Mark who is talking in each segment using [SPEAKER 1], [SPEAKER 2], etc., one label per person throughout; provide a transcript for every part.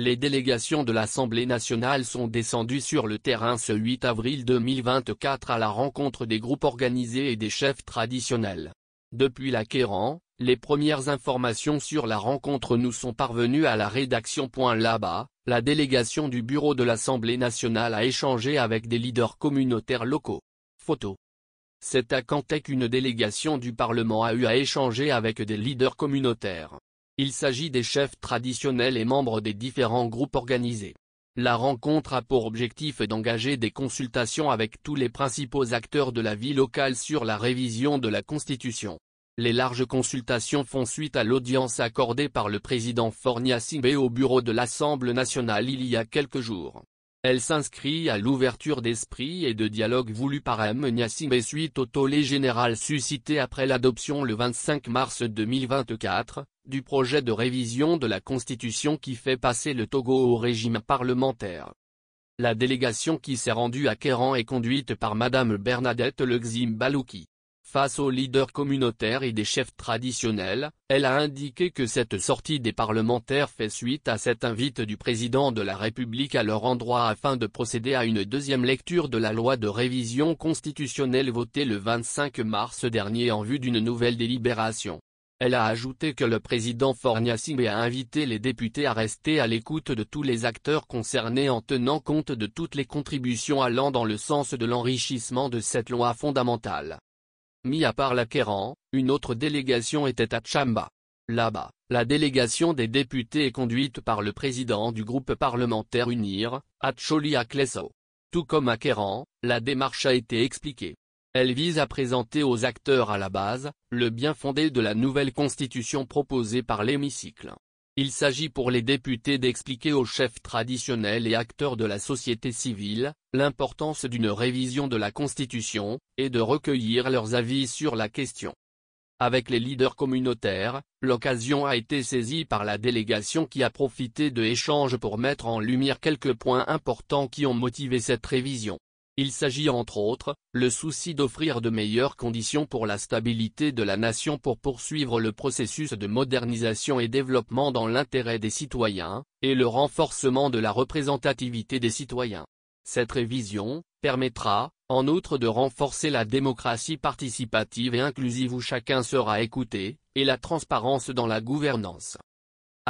[SPEAKER 1] Les délégations de l'Assemblée nationale sont descendues sur le terrain ce 8 avril 2024 à la rencontre des groupes organisés et des chefs traditionnels. Depuis la les premières informations sur la rencontre nous sont parvenues à la rédaction. Là-bas, la délégation du bureau de l'Assemblée nationale a échangé avec des leaders communautaires locaux. Photo. C'est à Cantec qu'une délégation du Parlement a eu à échanger avec des leaders communautaires. Il s'agit des chefs traditionnels et membres des différents groupes organisés. La rencontre a pour objectif d'engager des consultations avec tous les principaux acteurs de la vie locale sur la révision de la Constitution. Les larges consultations font suite à l'audience accordée par le président Fornia Singbe au bureau de l'Assemblée nationale il y a quelques jours. Elle s'inscrit à l'ouverture d'esprit et de dialogue voulu par M. Nyasimbe suite au tollé général suscité après l'adoption le 25 mars 2024, du projet de révision de la Constitution qui fait passer le Togo au régime parlementaire. La délégation qui s'est rendue à Kéran est conduite par Madame Bernadette Luxim Balouki. Face aux leaders communautaires et des chefs traditionnels, elle a indiqué que cette sortie des parlementaires fait suite à cette invite du président de la République à leur endroit afin de procéder à une deuxième lecture de la loi de révision constitutionnelle votée le 25 mars dernier en vue d'une nouvelle délibération. Elle a ajouté que le président Forniassimé a invité les députés à rester à l'écoute de tous les acteurs concernés en tenant compte de toutes les contributions allant dans le sens de l'enrichissement de cette loi fondamentale. Mis à part l'acquérant, une autre délégation était à Tchamba. Là-bas, la délégation des députés est conduite par le président du groupe parlementaire UNIR, Atcholi Akleso. Tout comme à acquérant, la démarche a été expliquée. Elle vise à présenter aux acteurs à la base, le bien fondé de la nouvelle constitution proposée par l'hémicycle. Il s'agit pour les députés d'expliquer aux chefs traditionnels et acteurs de la société civile, l'importance d'une révision de la Constitution, et de recueillir leurs avis sur la question. Avec les leaders communautaires, l'occasion a été saisie par la délégation qui a profité de l'échange pour mettre en lumière quelques points importants qui ont motivé cette révision. Il s'agit entre autres, le souci d'offrir de meilleures conditions pour la stabilité de la nation pour poursuivre le processus de modernisation et développement dans l'intérêt des citoyens, et le renforcement de la représentativité des citoyens. Cette révision, permettra, en outre de renforcer la démocratie participative et inclusive où chacun sera écouté, et la transparence dans la gouvernance.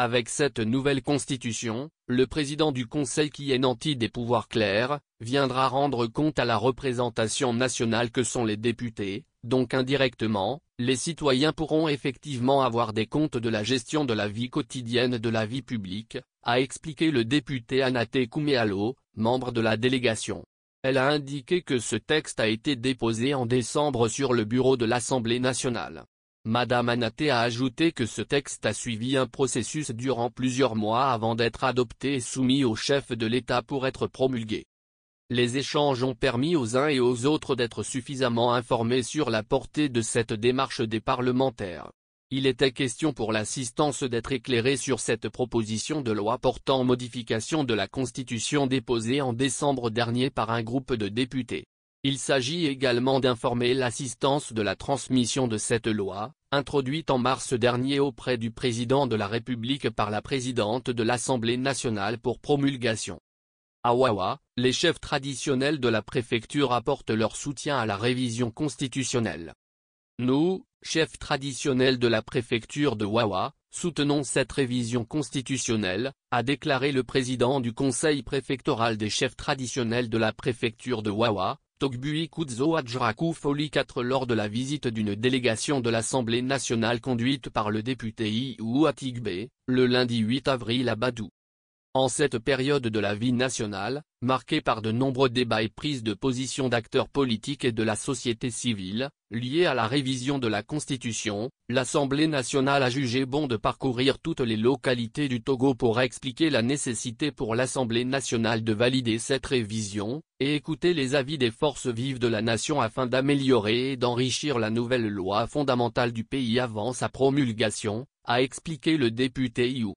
[SPEAKER 1] Avec cette nouvelle constitution, le président du Conseil qui est nanti des pouvoirs clairs, viendra rendre compte à la représentation nationale que sont les députés, donc indirectement, les citoyens pourront effectivement avoir des comptes de la gestion de la vie quotidienne de la vie publique, a expliqué le député Anaté Kouméalo, membre de la délégation. Elle a indiqué que ce texte a été déposé en décembre sur le bureau de l'Assemblée nationale. Madame Anaté a ajouté que ce texte a suivi un processus durant plusieurs mois avant d'être adopté et soumis au chef de l'État pour être promulgué. Les échanges ont permis aux uns et aux autres d'être suffisamment informés sur la portée de cette démarche des parlementaires. Il était question pour l'assistance d'être éclairée sur cette proposition de loi portant modification de la Constitution déposée en décembre dernier par un groupe de députés. Il s'agit également d'informer l'assistance de la transmission de cette loi, introduite en mars dernier auprès du président de la République par la présidente de l'Assemblée nationale pour promulgation. À Wawa, les chefs traditionnels de la préfecture apportent leur soutien à la révision constitutionnelle. Nous, chefs traditionnels de la préfecture de Wawa, soutenons cette révision constitutionnelle, a déclaré le président du conseil préfectoral des chefs traditionnels de la préfecture de Wawa, Togbui Kudzo Adjrakou Foli 4 lors de la visite d'une délégation de l'Assemblée nationale conduite par le député Iou Atigbe, le lundi 8 avril à Badou. En cette période de la vie nationale, marquée par de nombreux débats et prises de position d'acteurs politiques et de la société civile, liées à la révision de la Constitution, l'Assemblée nationale a jugé bon de parcourir toutes les localités du Togo pour expliquer la nécessité pour l'Assemblée nationale de valider cette révision, et écouter les avis des forces vives de la nation afin d'améliorer et d'enrichir la nouvelle loi fondamentale du pays avant sa promulgation, a expliqué le député Yu.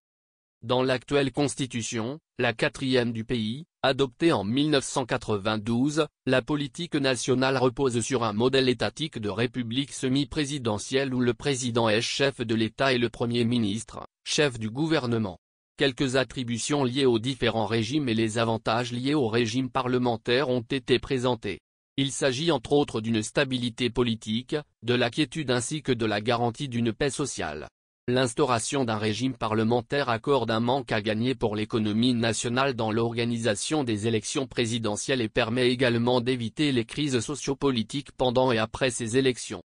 [SPEAKER 1] Dans l'actuelle constitution, la quatrième du pays, adoptée en 1992, la politique nationale repose sur un modèle étatique de république semi-présidentielle où le président est chef de l'État et le premier ministre, chef du gouvernement. Quelques attributions liées aux différents régimes et les avantages liés au régime parlementaire ont été présentés. Il s'agit entre autres d'une stabilité politique, de la quiétude ainsi que de la garantie d'une paix sociale. L'instauration d'un régime parlementaire accorde un manque à gagner pour l'économie nationale dans l'organisation des élections présidentielles et permet également d'éviter les crises sociopolitiques pendant et après ces élections.